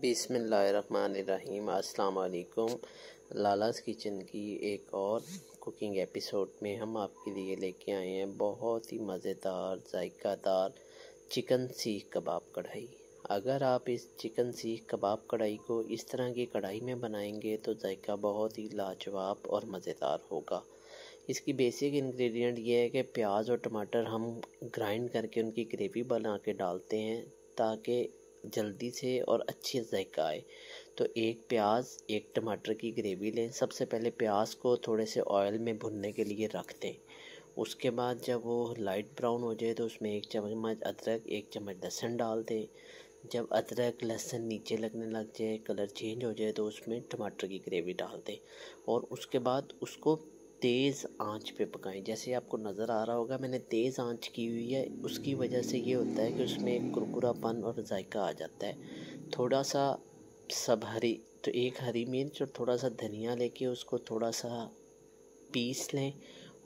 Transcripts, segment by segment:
बिसमीम अल्लाम लालाज किचन की एक और कुकिंग एपिसोड में हम आपके लिए लेके आए हैं बहुत ही मज़ेदार जायकादार चिकन सीख कबाब कढ़ाई अगर आप इस चिकन सीख कबाब कढ़ाई को इस तरह की कढ़ाई में बनाएंगे तो जायका बहुत ही लाजवाब और मज़ेदार होगा इसकी बेसिक इंग्रेडिएंट ये है कि प्याज और टमाटर हम ग्राइंड करके उनकी ग्रेवी बना के डालते हैं ताकि जल्दी से और अच्छे जायका आए तो एक प्याज एक टमाटर की ग्रेवी लें सबसे पहले प्याज को थोड़े से ऑयल में भुनने के लिए रख दें उसके बाद जब वो लाइट ब्राउन हो जाए तो उसमें एक चम्मच अदरक एक चम्मच लहसुन डाल दें जब अदरक लहसुन नीचे लगने लग जाए कलर चेंज हो जाए तो उसमें टमाटर की ग्रेवी डाल दें और उसके बाद उसको तेज़ आंच पे पकाएं जैसे आपको नज़र आ रहा होगा मैंने तेज़ आंच की हुई है उसकी वजह से ये होता है कि उसमें कुरकुरापन और जायका आ जाता है थोड़ा सा सब हरी तो एक हरी मिर्च और थोड़ा सा धनिया लेके उसको थोड़ा सा पीस लें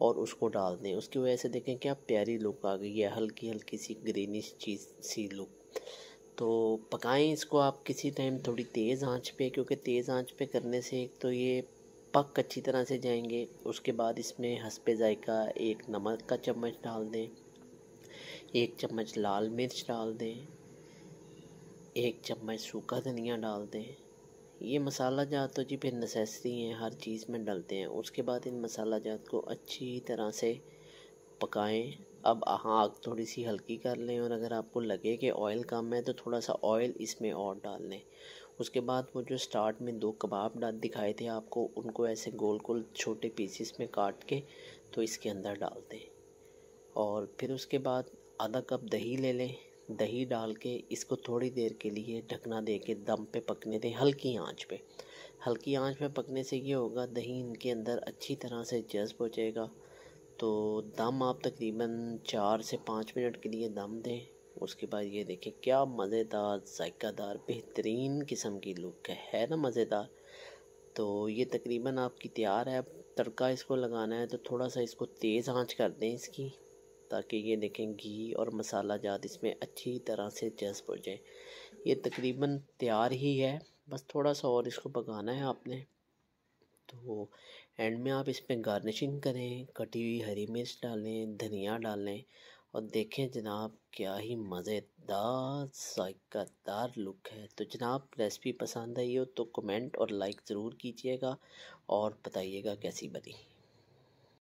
और उसको डाल दें उसकी वजह से देखें क्या प्यारी लुक आ गई है हल्की हल्की सी ग्रीनिश चीज़ सी लुक तो पकाएं इसको आप किसी टाइम थोड़ी तेज़ आंच पे क्योंकि तेज़ आंच पे करने से एक तो ये पक अच्छी तरह से जाएंगे उसके बाद इसमें हंसपे जायका एक नमक का चम्मच डाल दें एक चम्मच लाल मिर्च डाल दें एक चम्मच सूखा धनिया डाल दें ये मसाला जात तो जी फिर नेसेसरी हैं हर चीज़ में डालते हैं उसके बाद इन मसाला जात को अच्छी तरह से पकाएं अब आग थोड़ी सी हल्की कर लें और अगर आपको लगे कि ऑयल कम है तो थोड़ा सा ऑयल इसमें और डाल लें उसके बाद वो जो स्टार्ट में दो कबाब डाल दिखाए थे आपको उनको ऐसे गोल गोल छोटे पीसीस में काट के तो इसके अंदर डाल दें और फिर उसके बाद आधा कप दही ले लें दही डाल के इसको थोड़ी देर के लिए ढकना दे के दम पे पकने दें हल्की आंच पे हल्की आंच पे पकने से ये होगा दही इनके अंदर अच्छी तरह से जज्ब हो जाएगा तो दम आप तकरीबन चार से पाँच मिनट के लिए दम दें उसके बाद ये देखें क्या मज़ेदार जायकादार बेहतरीन किस्म की लुक है है ना मज़ेदार तो ये तकरीबन आपकी तैयार है तड़का इसको लगाना है तो थोड़ा सा इसको तेज़ आँच कर दें इसकी ताकि ये देखें घी और मसाला जात इसमें अच्छी तरह से जज्ब हो जाए ये तकरीबन तैयार ही है बस थोड़ा सा और इसको पकाना है आपने तो एंड में आप इसमें गार्निशिंग करें कटी हुई हरी मिर्च डालें धनिया डालें और देखें जनाब क्या ही मज़ेदार साइकादार लुक है तो जनाब रेसिपी पसंद आई हो तो कमेंट और लाइक ज़रूर कीजिएगा और बताइएगा कैसी बनी